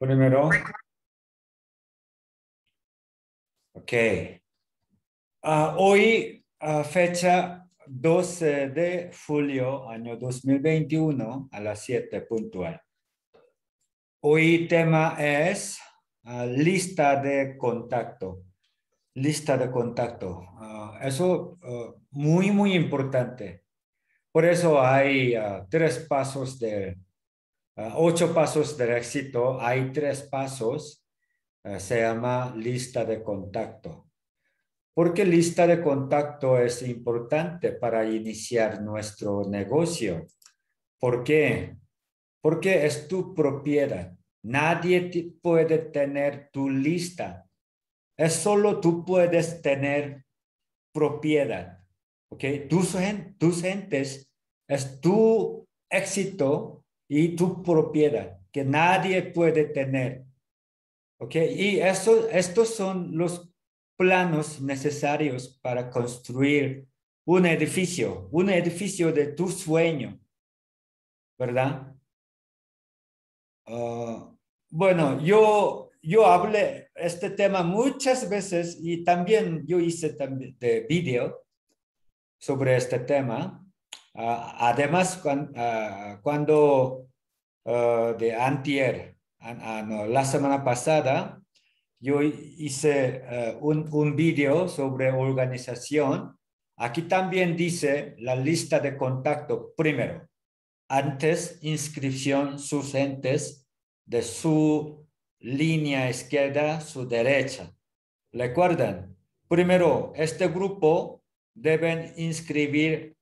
Primero. Ok. Ah, hoy, ah, fecha 12 de julio, año 2021, a las 7 puntual. Hoy tema es ah, lista de contacto. Lista de contacto. eso muy, muy importante. Por eso hay tres pasos de Ah, ocho pasos del éxito, hay tres pasos, ah, se llama lista de contacto. ¿Por qué lista de contacto es importante para iniciar nuestro negocio? ¿Por qué? Porque es tu propiedad. Nadie puede tener tu lista. Es solo tú puedes tener propiedad. ¿Ok? Tus, tus gentes es tu éxito y tu propiedad que nadie puede tener. Y estos son los planos necesarios para construir un edificio, un edificio de tu sueño, ¿verdad? Ah, bueno, yo, yo hablé este tema muchas veces y también yo hice también de video sobre este tema. Ah, además, ah, cuando, ah, de antier, la semana pasada, yo hice un, un vídeo sobre organización. Aquí también dice la lista de contacto primero, antes inscripción sus entes de su línea izquierda, su derecha. Recuerden, primero, este grupo deben inscribir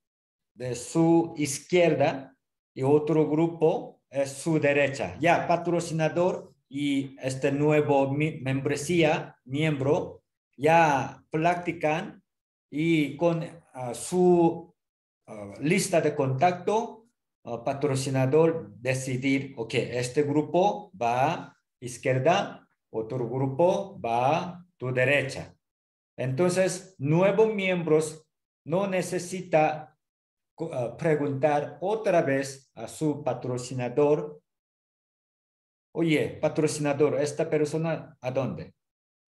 de su izquierda y otro grupo es su derecha. Ya, patrocinador y este nuevo membresía, miembro, ya practican y con ah, su ah, lista de contacto, ah, patrocinador decidir, ok, este grupo va a izquierda, otro grupo va a tu derecha. Entonces, nuevos miembros no necesita Ah, preguntar otra vez a su patrocinador, oye, patrocinador, ¿esta persona a dónde?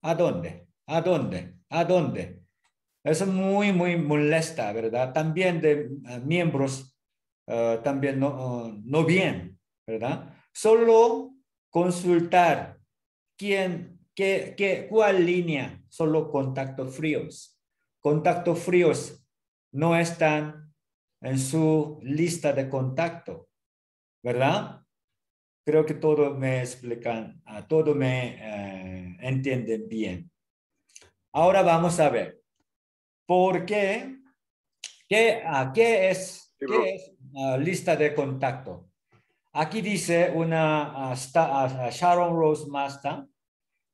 ¿A dónde? ¿A dónde? ¿A dónde? Es muy, muy molesta, ¿verdad? También de ah, miembros, ah, también no, no bien, ¿verdad? Solo consultar quién, qué, qué, cuál línea, solo contactos fríos. contacto fríos no están en su lista de contacto, ¿verdad? Creo que todo me explican, ah, todo me eh, entienden bien. Ahora vamos a ver, ¿por qué? ¿Qué, ah, ¿qué es, ah, lista de contacto? Aquí dice una Sharon Rose Master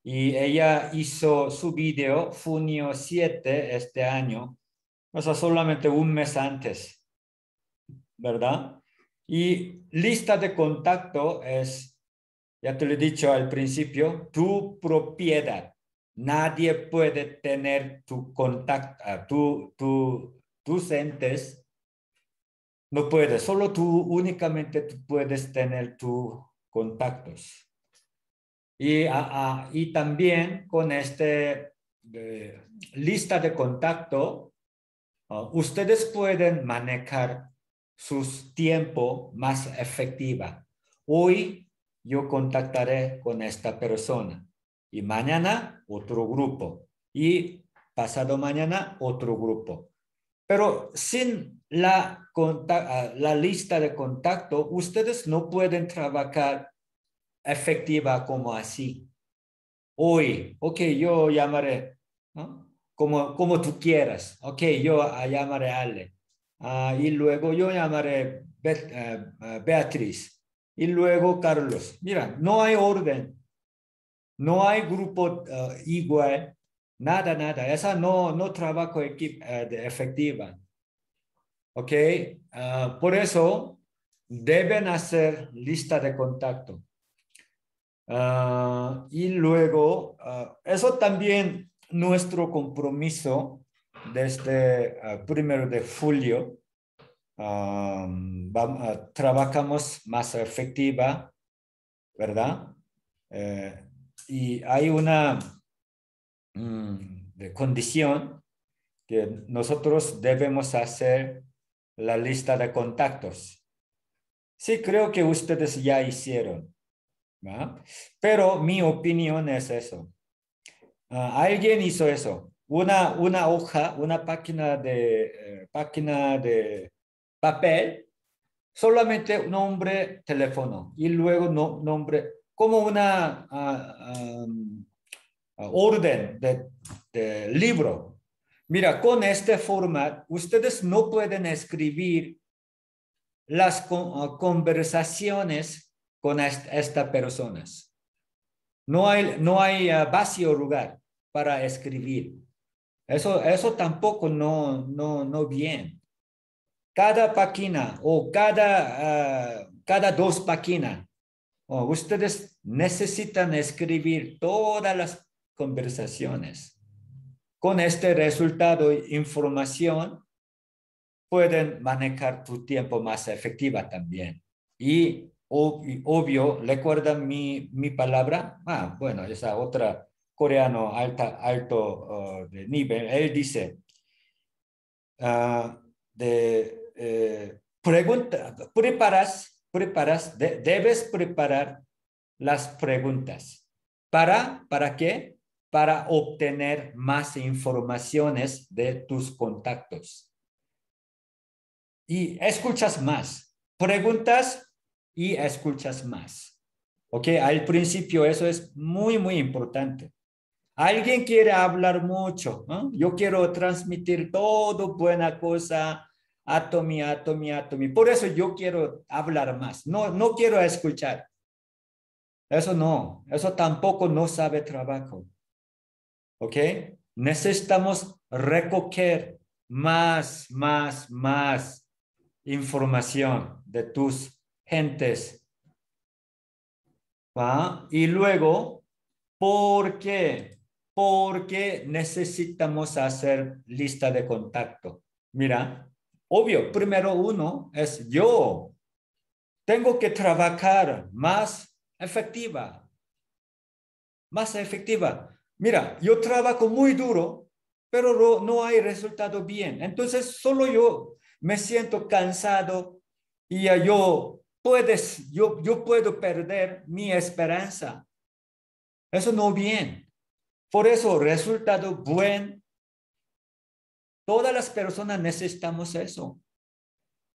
y ella hizo su video junio 7 este año, o sea, solamente un mes antes. ¿verdad? Y lista de contacto es, ya te lo he dicho al principio, tu propiedad. Nadie puede tener tu contacto, ah, tu, tu, tus entes. No puedes, solo tú únicamente tú puedes tener tus contactos. Y, ah, ah, y también con esta eh, lista de contacto, ustedes pueden manejar su tiempo más efectiva. Hoy yo contactaré con esta persona y mañana otro grupo y pasado mañana otro grupo. Pero sin la, ah, lista de contacto, ustedes no pueden trabajar efectiva como así. Hoy, ok, yo llamaré como, como tú quieras. Ok, yo llamaré a Ale. Ah, y luego yo llamaré eh, eh, Beatriz, y luego Carlos. Mira, no hay orden, no hay grupo eh, igual, nada, nada. Esa no, no trabajo efectiva. ¿Ok? Ah, por eso deben hacer lista de contacto. Ah, y luego, eso también nuestro compromiso desde el este, ah, primero de julio ah, trabajamos más efectiva, ¿verdad? Eh, y hay una mm, condición que nosotros debemos hacer la lista de contactos. Sí, creo que ustedes ya hicieron, ¿verdad? pero mi opinión es eso. Ah, alguien hizo eso una, hoja, una página de, eh, página de papel, solamente nombre, teléfono y luego nombre, como una ah, orden de, libro. Mira, con este format, ustedes no pueden escribir las ah, conversaciones con estas personas. No hay, no hay ah, vacío lugar para escribir. Eso, tampoco no, no, bien. Cada página o cada, ah, cada dos páginas, oh, ustedes necesitan escribir todas las conversaciones. Con este resultado, información, pueden manejar tu tiempo más efectiva también. Y obvio, recuerda mi, mi palabra, ah, bueno, esa otra coreano alta, alto uh, de nivel, él dice, uh, de, eh, preparas, preparas, debes preparar las preguntas. ¿Para, ¿Para qué? Para obtener más informaciones de tus contactos. Y escuchas más, preguntas y escuchas más. ¿Ok? Al principio eso es muy, muy importante. Alguien quiere hablar mucho. Yo quiero transmitir todo buena cosa, atomi, atomi, atomi. Por eso yo quiero hablar más. No, no quiero escuchar. Eso no. Eso tampoco no sabe trabajo. ¿Ok? Necesitamos recoger más, más, más información de tus gentes. ¿Va? Y luego, ¿por qué? porque necesitamos hacer lista de contacto. Mira, obvio, primero uno es yo. Tengo que trabajar más efectiva. Más efectiva. Mira, yo trabajo muy duro, pero no hay resultado bien. Entonces, solo yo me siento cansado y yo, puedes, yo, yo puedo perder mi esperanza. Eso no bien. Por eso, resultado buen. Todas las personas necesitamos eso.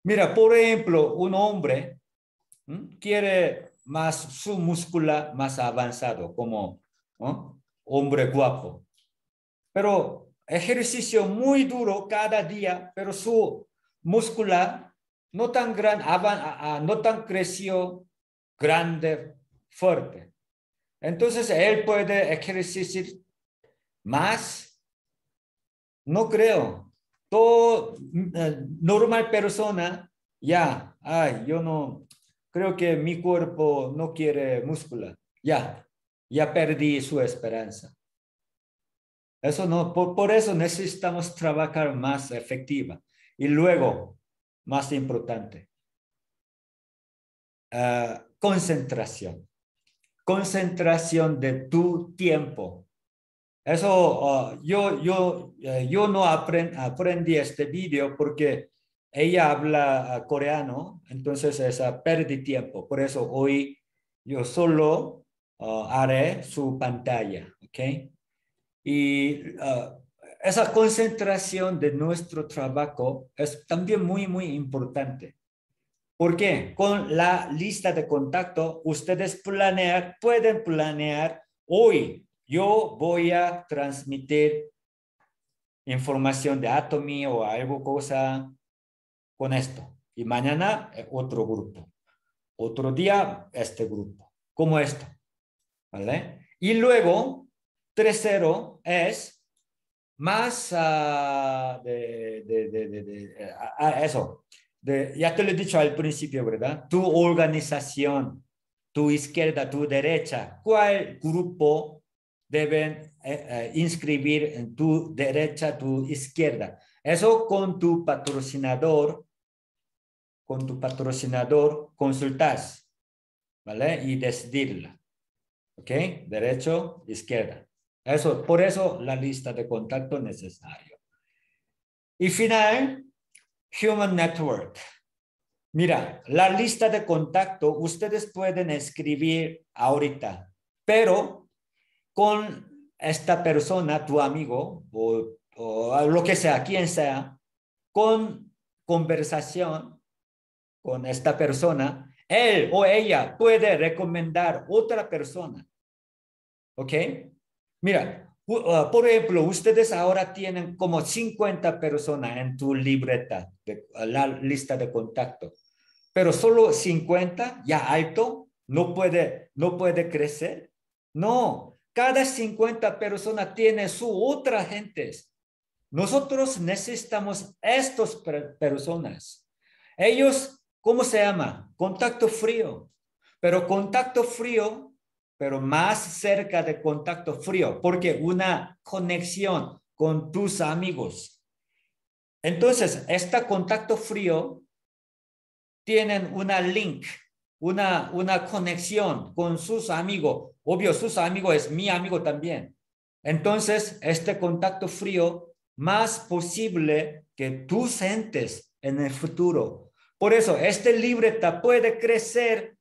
Mira, por ejemplo, un hombre quiere más su músculo más avanzado, como hombre guapo. Pero ejercicio muy duro cada día, pero su muscular no tan gran, no tan creció grande, fuerte. Entonces él puede ejercitar más, no creo. Todo eh, normal persona, ya, ay, yo no, creo que mi cuerpo no quiere músculo. Ya, ya perdí su esperanza. Eso no, por, eso necesitamos trabajar más efectiva. Y luego, más importante, ah, concentración. Concentración de tu tiempo eso ah, yo, yo, eh, yo no aprendí este vídeo porque ella habla ah, coreano, entonces es, ah, perdí tiempo. Por eso hoy yo solo haré su pantalla, ¿ok? Y esa concentración de nuestro trabajo es también muy, muy importante. Porque con la lista de contacto, ustedes pueden planear hoy yo voy a transmitir información de Atomy o algo cosa con esto. Y mañana eh, otro grupo. Otro día este grupo. Como esto. ¿Vale? Y luego, 3 es más ah, de, ah, ah, eso. ya te lo he dicho al principio, ¿verdad? Tu organización, tu izquierda, tu derecha, ¿cuál grupo deben eh, eh, inscribir en tu derecha, tu izquierda. Eso con tu patrocinador, con tu patrocinador consultas, ¿vale? Y decidirla. ¿Ok? Derecho, izquierda. Eso, por eso la lista de contacto necesario. Y final, Human Network. Mira, la lista de contacto ustedes pueden escribir ahorita, pero con esta persona, tu amigo o, lo que sea, quien sea, con conversación con esta persona, él o ella puede recomendar otra persona. ¿Ok? Mira, uh, por ejemplo, ustedes ahora tienen como 50 personas en tu libreta, la lista de contacto, pero solo 50, ya alto, no puede, no puede crecer. No, cada 50 personas tiene su otra gente. Nosotros necesitamos estas personas. Ellos, ¿cómo se llama? Contacto frío. Pero contacto frío, pero más cerca de contacto frío, porque una conexión con tus amigos. Entonces, este contacto frío tienen una link una, conexión con sus amigos. Obvio, sus amigos es mi amigo también. Entonces, este contacto frío más posible que tú sientes en el futuro. Por eso, este libreta puede crecer,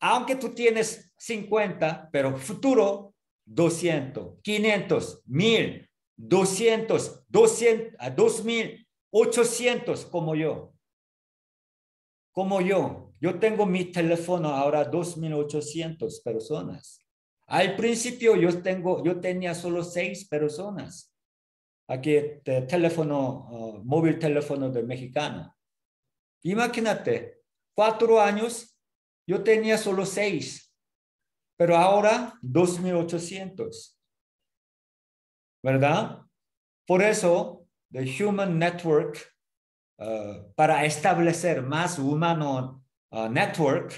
aunque tú tienes 50, pero futuro 200, 500, 1000, 200, 200, 2.800 800 como yo. Como yo. Yo tengo mi teléfono ahora 2.800 personas. Al principio yo, tengo, yo tenía solo seis personas. Aquí el teléfono, ah, móvil teléfono de mexicano. Imagínate, cuatro años yo tenía solo seis, pero ahora 2.800. ¿Verdad? Por eso, The Human Network, ah, para establecer más humano Ah, network,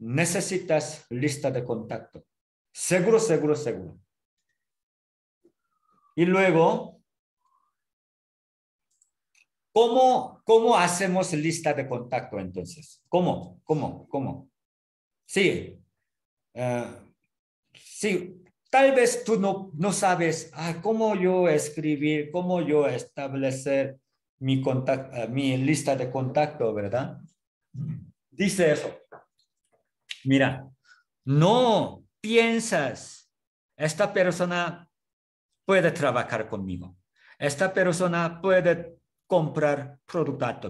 necesitas lista de contacto. Seguro, seguro, seguro. Y luego, ¿cómo, cómo hacemos lista de contacto entonces? ¿Cómo? ¿Cómo? ¿Cómo? Sí. Eh, sí, tal vez tú no, no sabes ah, cómo yo escribir, cómo yo establecer mi, eh, mi lista de contacto, ¿verdad? dice eso. Mira, no piensas, esta persona puede trabajar conmigo, esta persona puede comprar producto a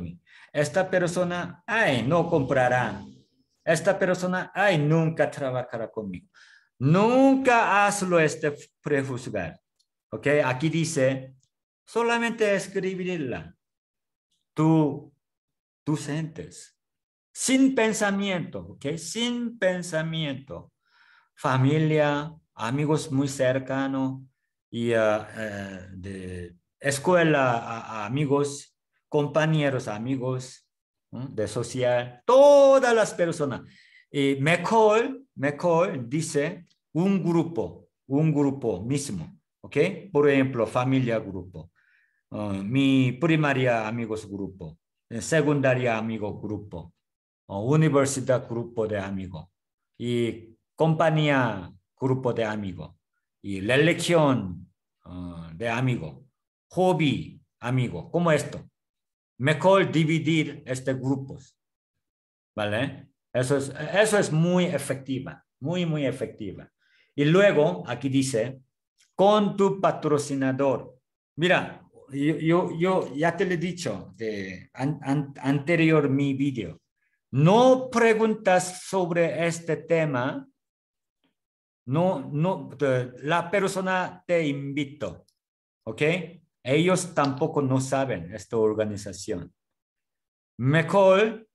esta persona, ay, no comprará, esta persona, ay, nunca trabajará conmigo. Nunca hazlo este prejuzgar. ¿Ok? Aquí dice, solamente escribirla. Tú, tú sientes sin pensamiento, ¿ok? Sin pensamiento. Familia, amigos muy cercanos y ah, eh, de escuela, amigos, compañeros, amigos de social, todas las personas. Y mejor, dice un grupo, un grupo mismo, ¿ok? Por ejemplo, familia grupo, ah, mi primaria amigos grupo, eh, secundaria amigos grupo, universidad grupo de amigo, y compañía grupo de amigo, y la elección de amigo, hobby amigo, como esto. Mejor dividir este grupos, ¿vale? Eso es, eso es muy efectiva, muy, muy efectiva. Y luego aquí dice, con tu patrocinador. Mira, yo, yo, ya te lo he dicho de, anterior mi vídeo no preguntas sobre este tema, no, no, la persona te invito, ¿ok? Ellos tampoco no saben esta organización. Mejor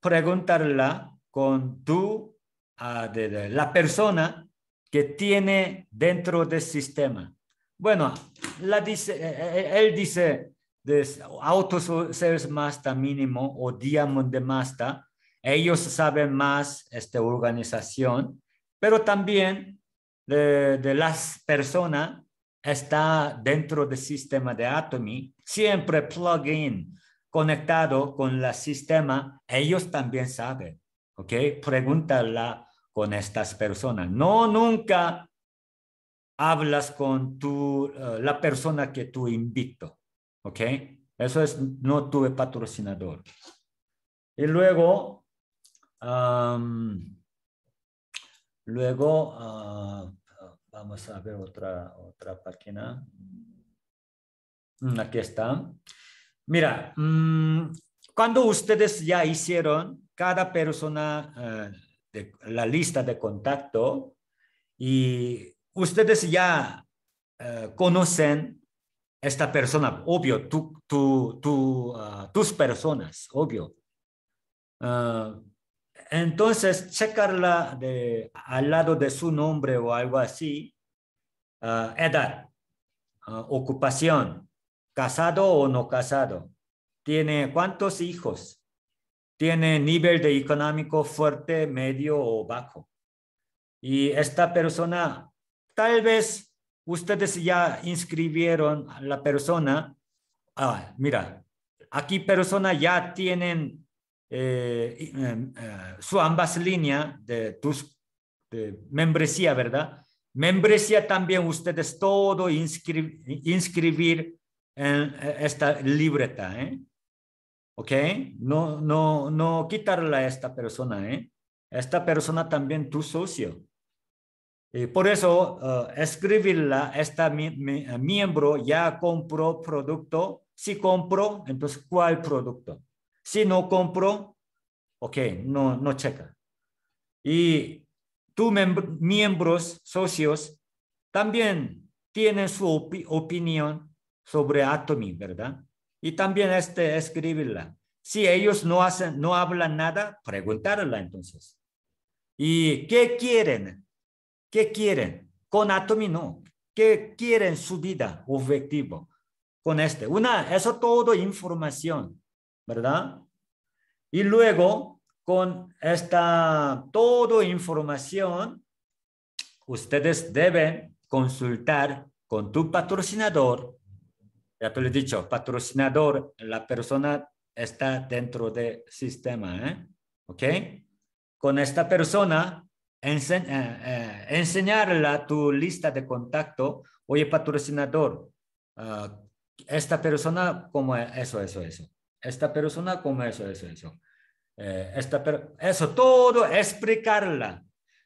preguntarla con tú, a ah, la persona que tiene dentro del sistema. Bueno, e, e, e, él dice, de auto master mínimo o diamond de master, ellos saben más esta organización, pero también de, las personas está dentro del sistema de Atomy, siempre plugin conectado con el sistema, ellos también saben, ¿ok? Pregúntala con estas personas. No, nunca hablas con eh, la persona que tú invito, ¿ok? Eso es, no tuve patrocinador. Y luego, luego, ah, vamos a ver otra, otra página. Mm, aquí está. Mira, mm, cuando ustedes ya hicieron cada persona eh, de, la lista de contacto y ustedes ya eh, conocen esta persona, obvio, tú, tú, ah, tus personas, obvio. Ah, entonces, checarla al lado de su nombre o algo así, ah, edad, ah, ocupación, casado o no casado, tiene cuántos hijos, tiene nivel de económico fuerte, medio o bajo. Y esta persona, tal vez ustedes ya inscribieron a la persona, ah, mira, aquí persona ya tienen eh, em, eh, su ambas líneas de tus membresía, ¿verdad? Membresía también ustedes todo inscribir en eh, esta libreta, ¿eh? ¿Ok? No, no, no quitarle a esta persona, ¿eh? Esta persona también tu socio. por eso, escribirla, esta miembro ya compró producto. Si compró, entonces, ¿cuál producto? Si no compro, ok, no, no checa. Y tú miembros, socios, también tienen su opinión sobre Atomy, ¿verdad? Y también este, escribirla. Si ellos no, hacen, no hablan nada, preguntarla entonces. ¿Y qué quieren? ¿Qué quieren? Con Atomy no. ¿Qué quieren su vida, objetivo? Con este. Una, eso todo información ¿verdad? Y luego, con esta toda información, ustedes deben consultar con tu patrocinador. Ya te lo he dicho, patrocinador, la persona está dentro del sistema, ¿eh? ¿ok? Con esta persona, eh, eh, enseñarle tu lista de contacto. Oye, patrocinador, ah, esta persona, como eso, eso, eso esta persona como eso es eso. Eh, eso todo explicarla.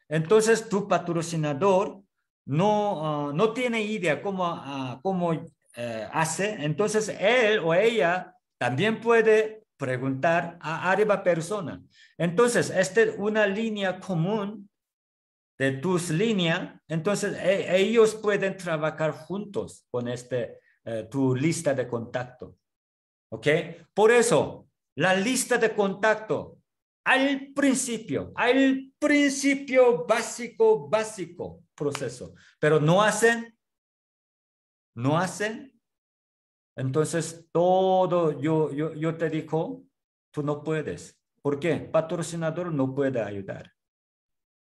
Entonces tu patrocinador no, ah, tiene idea cómo, ah, cómo eh, hace. Entonces él o ella también puede preguntar a arriba persona. Entonces, esta es una línea común de tus líneas. Entonces, e, ellos pueden trabajar juntos con este, eh, tu lista de contacto. ¿Ok? Por eso, la lista de contacto al principio, al principio básico, básico proceso, pero no hacen, no hacen. Entonces, todo yo, yo, te digo, tú no puedes. ¿Por qué? Patrocinador no puede ayudar.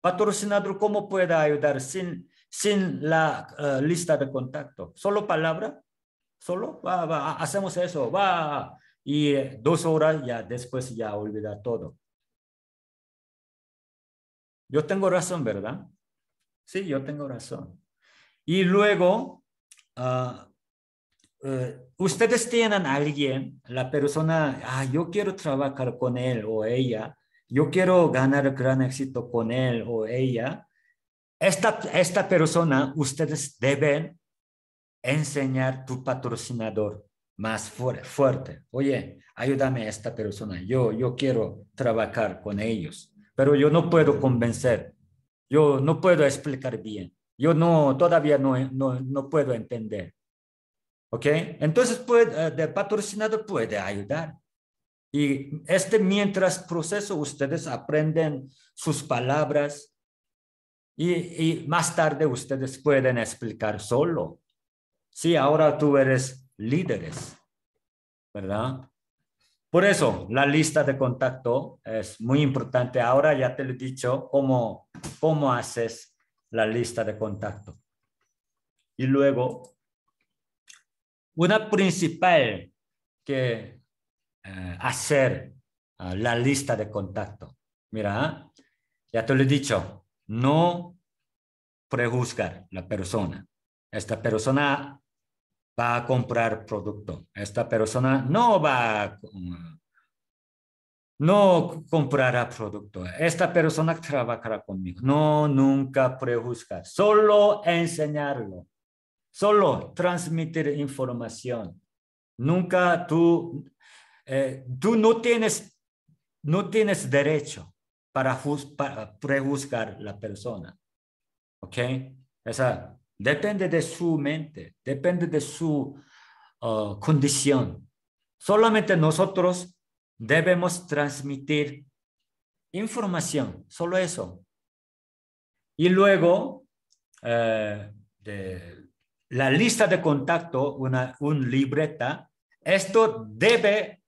Patrocinador, ¿cómo puede ayudar sin, la eh, lista de contacto? ¿Solo palabra? solo, va, hacemos eso, va. Y eh, dos horas ya después ya olvida todo. Yo tengo razón, ¿verdad? Sí, yo tengo razón. Y luego, ah, eh, ustedes tienen a alguien, la persona, ah, yo quiero trabajar con él o ella, yo quiero ganar gran éxito con él o ella. esta persona, ustedes deben enseñar tu patrocinador más fuerte. Oye, ayúdame a esta persona. Yo, yo quiero trabajar con ellos, pero yo no puedo convencer. Yo no puedo explicar bien. Yo no, todavía no, no, puedo entender. ¿Ok? Entonces, puede, el eh, patrocinador puede ayudar. Y este mientras proceso, ustedes aprenden sus palabras y, y más tarde ustedes pueden explicar solo. Sí, ahora tú eres líderes, ¿verdad? Por eso, la lista de contacto es muy importante. Ahora ya te lo he dicho, cómo, cómo haces la lista de contacto. Y luego, una principal que eh, hacer ah, la lista de contacto. Mira, ya te lo he dicho, no prejuzgar la persona. Esta persona va a comprar producto. Esta persona no va a, no comprará producto. Esta persona trabajará conmigo. No, nunca prejuzgar, solo enseñarlo, solo transmitir información. Nunca tú, eh, tú no tienes, no tienes derecho para, para prejuzgar la persona. ¿Ok? Esa depende de su mente, depende de su ah, condición. Solamente nosotros debemos transmitir información, solo eso. Y luego, eh, de la lista de contacto, una un libreta, esto debe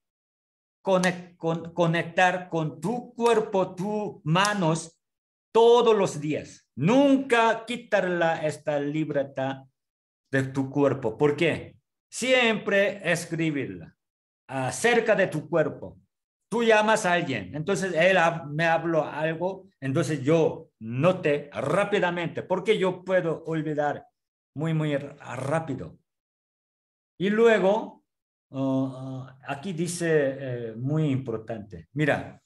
conectar con tu cuerpo, tus manos, todos los días. Nunca quitarla esta libreta de tu cuerpo. ¿Por qué? Siempre escribirla acerca de tu cuerpo. Tú llamas a alguien, entonces él me habló algo, entonces yo noté rápidamente, porque yo puedo olvidar muy, muy rápido. Y luego, uh, uh, aquí dice eh, muy importante, mira,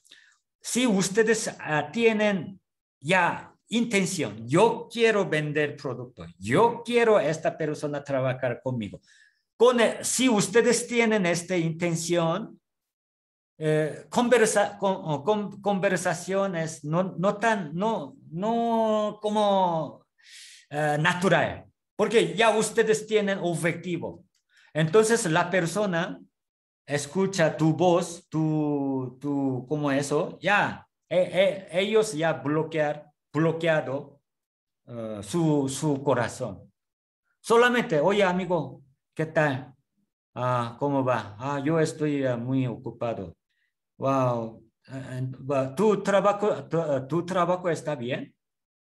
si ustedes tienen ya intención. Yo quiero vender producto. Yo quiero a esta persona trabajar conmigo. Con si ustedes tienen esta intención, eh, con, conversaciones no, no tan, no, no como eh, natural, porque ya ustedes tienen objetivo. Entonces la persona escucha tu voz, tu, tu, como eso, ya, e, e, ellos ya bloquear bloqueado eh, su, su, corazón. Solamente, oye amigo, ¿qué tal? Ah, ¿Cómo va? Ah, yo estoy eh, muy ocupado. Wow. Eh, ¿Tu trabajo, tu, trabajo está bien?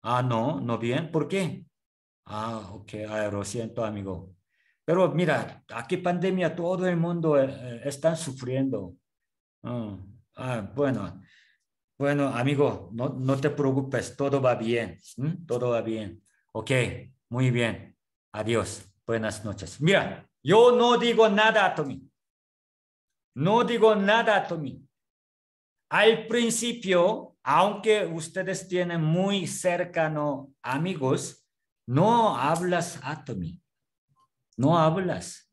Ah, no, no bien. ¿Por qué? Ah, ok, ah, lo siento, amigo. Pero mira, aquí pandemia, todo el mundo está sufriendo. Mm, ah, bueno, bueno, amigo, no, no te preocupes, todo va bien, todo va bien. Ok, muy bien. Adiós, buenas noches. Mira, yo no digo nada, a Tommy. No digo nada, a Tommy. Al principio, aunque ustedes tienen muy cercano amigos, no hablas a Tommy. No hablas.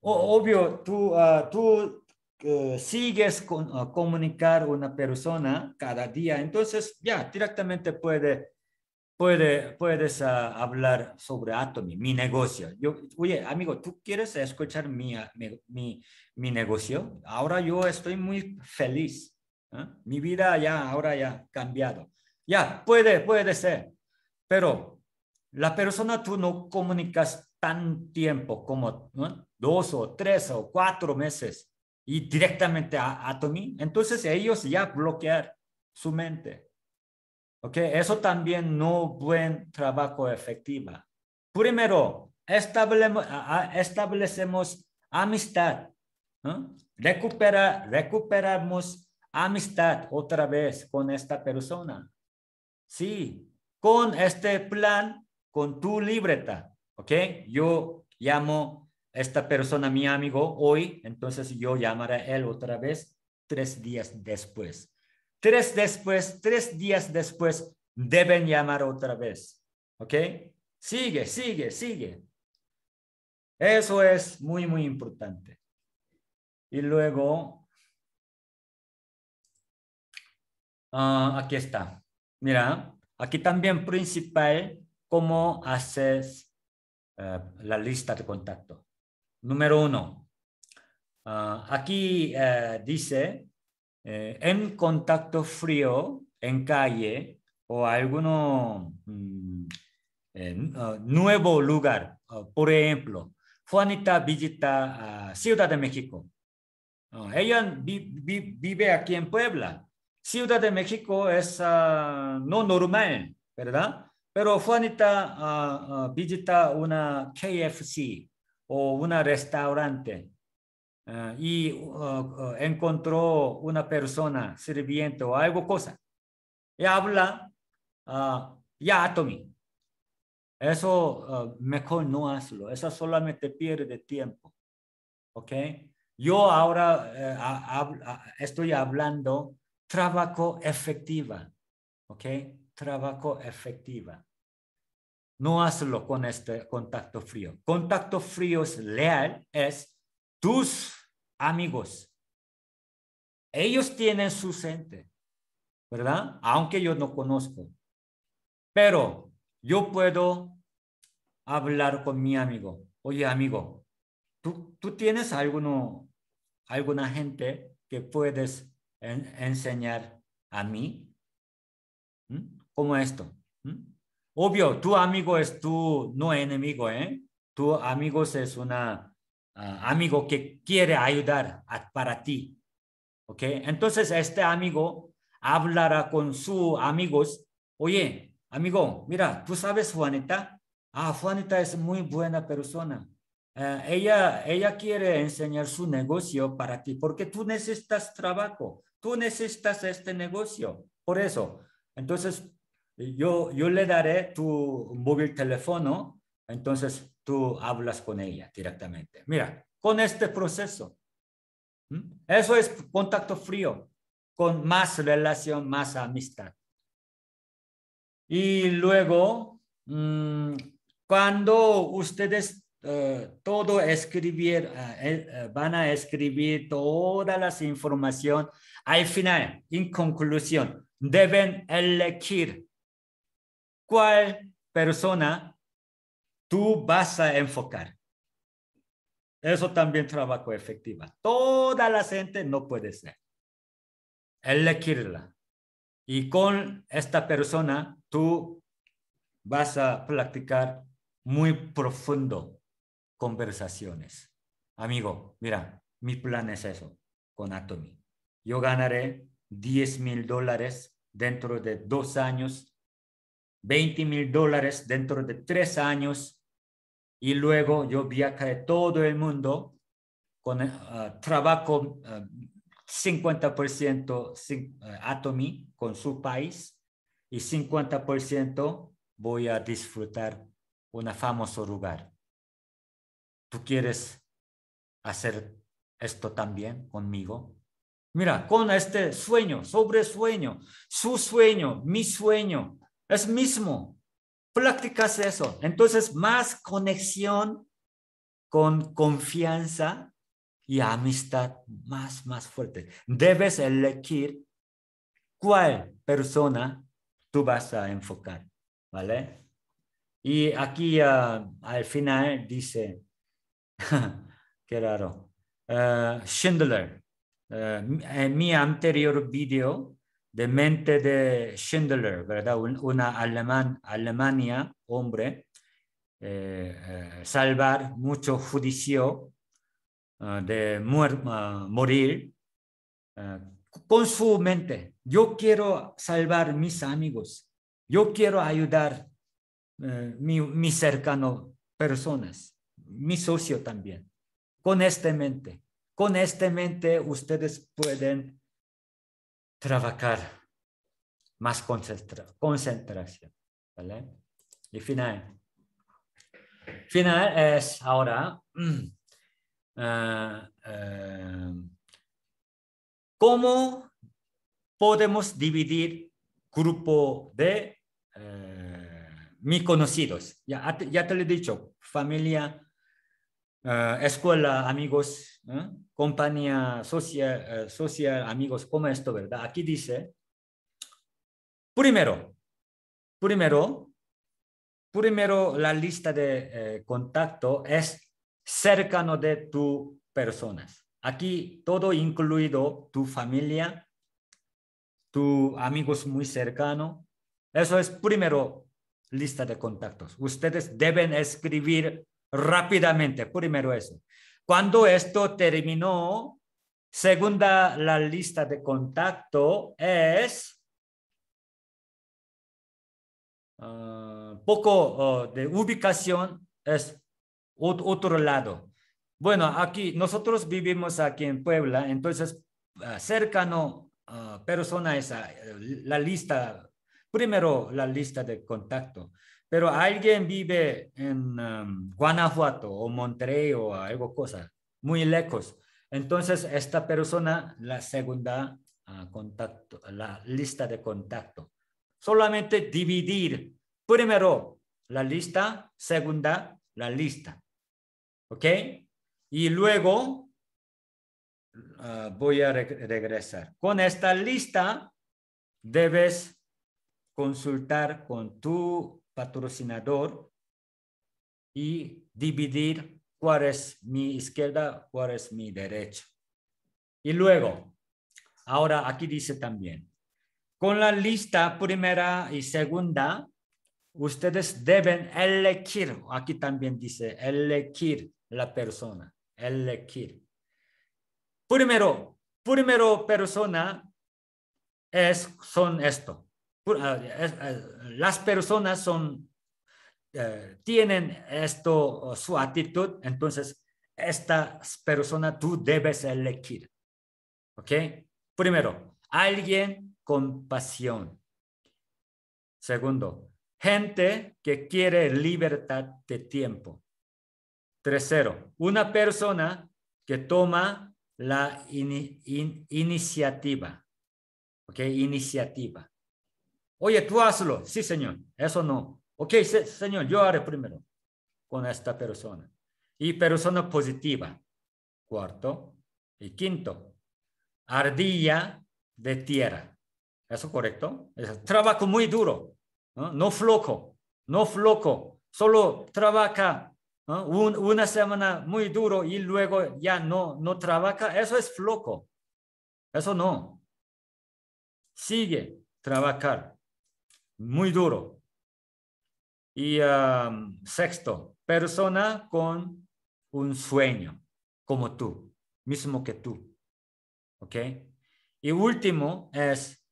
obvio, tú, ah, tú sigues con, comunicar una persona cada día, entonces ya directamente puede, puede, puedes ah, hablar sobre Atomy, mi negocio. Yo, oye, amigo, ¿tú quieres escuchar mi, ah, mi, mi, negocio? Ahora yo estoy muy feliz. ¿eh? Mi vida ya, ahora ya cambiado. Ya, puede, puede ser. Pero la persona tú no comunicas tan tiempo como dos o tres o cuatro meses y directamente a Tommy Entonces ellos ya bloquear su mente. ¿Ok? Eso también no buen trabajo efectiva. Primero, establecemos amistad. Recupera, recuperamos amistad otra vez con esta persona. Sí, con este plan, con tu libreta. ¿Ok? Yo llamo esta persona, mi amigo, hoy, entonces yo llamaré a él otra vez tres días después. Tres después, tres días después, deben llamar otra vez. ¿Ok? Sigue, sigue, sigue. Eso es muy, muy importante. Y luego, ah, aquí está. Mira, aquí también principal, cómo haces eh, la lista de contacto número uno. Ah, aquí eh, dice, eh, en contacto frío, en calle o alguno mm, ah, nuevo lugar. Ah, por ejemplo, Juanita visita Ciudad de México. ella vive aquí en Puebla. Ciudad de México es no normal, ¿verdad? Pero Juanita visita una KFC o un restaurante ah, y uh, uh, encontró una persona sirviente o algo cosa y habla ah, ya Tommy Eso uh, mejor no hazlo. Eso solamente pierde tiempo. ¿Ok? Yo ahora eh, estoy hablando trabajo efectiva. ¿Ok? Trabajo efectiva no hazlo con este contacto frío. Contacto frío es leal, es tus amigos. Ellos tienen su gente, ¿verdad? Aunque yo no conozco. Pero yo puedo hablar con mi amigo. Oye, amigo, ¿tú, tienes alguno, alguna gente que puedes enseñar a mí? ¿Mm? ¿Cómo esto. ¿Mm? Obvio, tu amigo es tu no enemigo, ¿eh? Tu amigo es un ah, amigo que quiere ayudar para ti. ¿Ok? Entonces, este amigo hablará con sus amigos. Oye, amigo, mira, tú sabes, Juanita. Ah, Juanita es muy buena persona. Eh, ella, ella quiere enseñar su negocio para ti porque tú necesitas trabajo, tú necesitas este negocio. Por eso, entonces yo, le daré tu móvil teléfono, entonces tú hablas con ella directamente. Mira, con este proceso. Eso es contacto frío, con más relación, más amistad. Y luego, mm, cuando ustedes eh, todo escribir, eh, eh, van a escribir toda la información, al final, en conclusión, deben elegir cuál persona tú vas a enfocar. Eso también trabajo efectiva. Toda la gente no puede ser. Elegirla. Y con esta persona tú vas a practicar muy profundo conversaciones. Amigo, mira, mi plan es eso con Atomy. Yo ganaré 10 mil dólares dentro de dos años 20 mil dólares dentro de tres años y luego yo viajaré todo el mundo con eh, trabajo 50% eh, eh, Atomy con su país y 50% voy a disfrutar un famoso lugar. ¿Tú quieres hacer esto también conmigo? Mira, con este sueño, sobre sueño, su sueño, mi sueño, es mismo. Practicas eso. Entonces, más conexión con confianza y amistad más, más fuerte. Debes elegir cuál persona tú vas a enfocar, ¿vale? Y aquí ah, al final dice, qué raro, ah, Schindler, ah, en eh, mi anterior video de mente de Schindler, ¿verdad? Una alemán, Alemania, hombre, eh, eh, salvar mucho judicio ah, de ah, morir ah, con su mente. Yo quiero salvar mis amigos, yo quiero ayudar eh, mi, mis cercanos personas, mi socio también, con esta mente. Con esta mente ustedes pueden trabajar más concentración. Y final. Final es ahora eh, eh, cómo podemos dividir grupo de eh, mi conocidos. Ya, ya te lo he dicho, familia, Ah, escuela, amigos, ¿eh? compañía social, eh, social, amigos, como esto, ¿verdad? Aquí dice, primero, primero, primero la lista de eh, contacto es cercano de tu personas. Aquí todo incluido tu familia, tu amigos muy cercano Eso es primero lista de contactos. Ustedes deben escribir rápidamente. Primero eso. Cuando esto terminó, segunda la lista de contacto es ah, poco oh, de ubicación es otro lado. Bueno, aquí nosotros vivimos aquí en Puebla, entonces ah, cercano ah, persona esa eh, la lista primero la lista de contacto. Pero alguien vive en um, Guanajuato o Monterrey o algo cosa, muy lejos. Entonces, esta persona, la segunda ah, contacto, la lista de contacto. Solamente dividir primero la lista, segunda la lista. ¿Ok? Y luego ah, voy a regresar. Con esta lista debes consultar con tu patrocinador y dividir cuál es mi izquierda, cuál es mi derecho Y luego, ahora aquí dice también, con la lista primera y segunda, ustedes deben elegir, aquí también dice elegir la persona, elegir. Primero, primero persona es, son esto, Ah, eh, las personas son, eh, tienen esto, su actitud, entonces esta persona tú debes elegir. ¿Ok? Primero, alguien con pasión. Segundo, gente que quiere libertad de tiempo. Tercero, una persona que toma la iniciativa. ¿Ok? Iniciativa. Oye, tú hazlo. Sí, señor. Eso no. Ok, señor, yo haré primero con esta persona. Y persona positiva. Cuarto. Y quinto. Ardilla de tierra. ¿Eso correcto? trabajo muy duro. No, floco, No floco. Solo trabaja una semana muy duro y luego ya no, no trabaja. Eso es floco. Eso no. Sigue trabajar muy duro. Y sexto, persona con un sueño, como tú, mismo que tú. ¿Ok? Y último es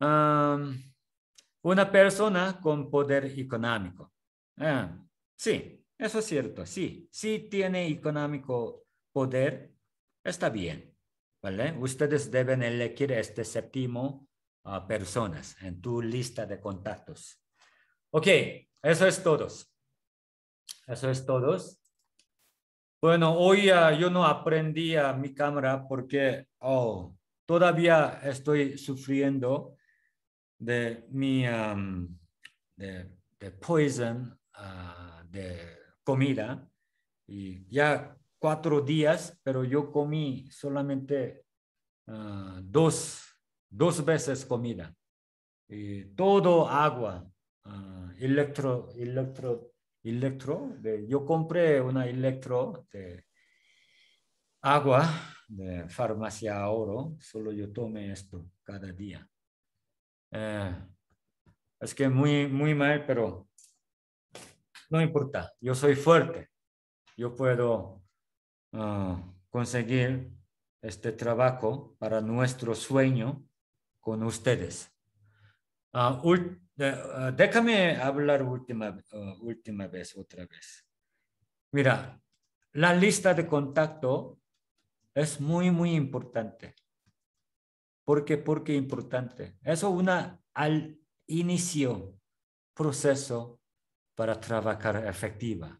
una persona con poder económico. Ah, sí, eso es cierto, sí, si tiene económico poder, está bien. ¿Vale? Ustedes deben elegir este séptimo personas en tu lista de contactos. Ok, eso es todos. Eso es todos. Bueno, hoy ah, yo no aprendí a mi cámara porque oh, todavía estoy sufriendo de mi de, poison ah, de comida y ya cuatro días, pero yo comí solamente ah, dos dos veces comida, y todo agua, ah, electro, electro, electro. yo compré una electro de agua de farmacia oro, solo yo tomé esto cada día. Eh, es que muy, muy mal, pero no importa, yo soy fuerte, yo puedo ah, conseguir este trabajo para nuestro sueño ustedes. Ah, ah, déjame hablar última, ah, última vez, otra vez. Mira, la lista de contacto es muy, muy importante. ¿Por qué? Porque importante. Eso una al inicio proceso para trabajar efectiva,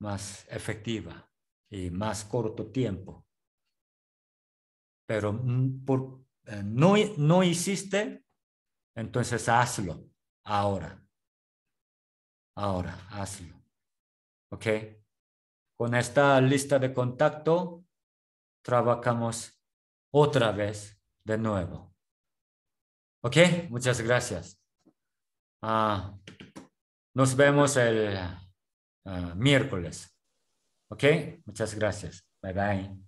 más efectiva y más corto tiempo. Pero mm, por, eh, no, hiciste, entonces hazlo ahora. Ahora, hazlo. ¿Ok? Con esta lista de contacto trabajamos otra vez de nuevo. ¿Ok? Muchas gracias. Ah, nos vemos el ah, miércoles. ¿Ok? Muchas gracias. Bye bye.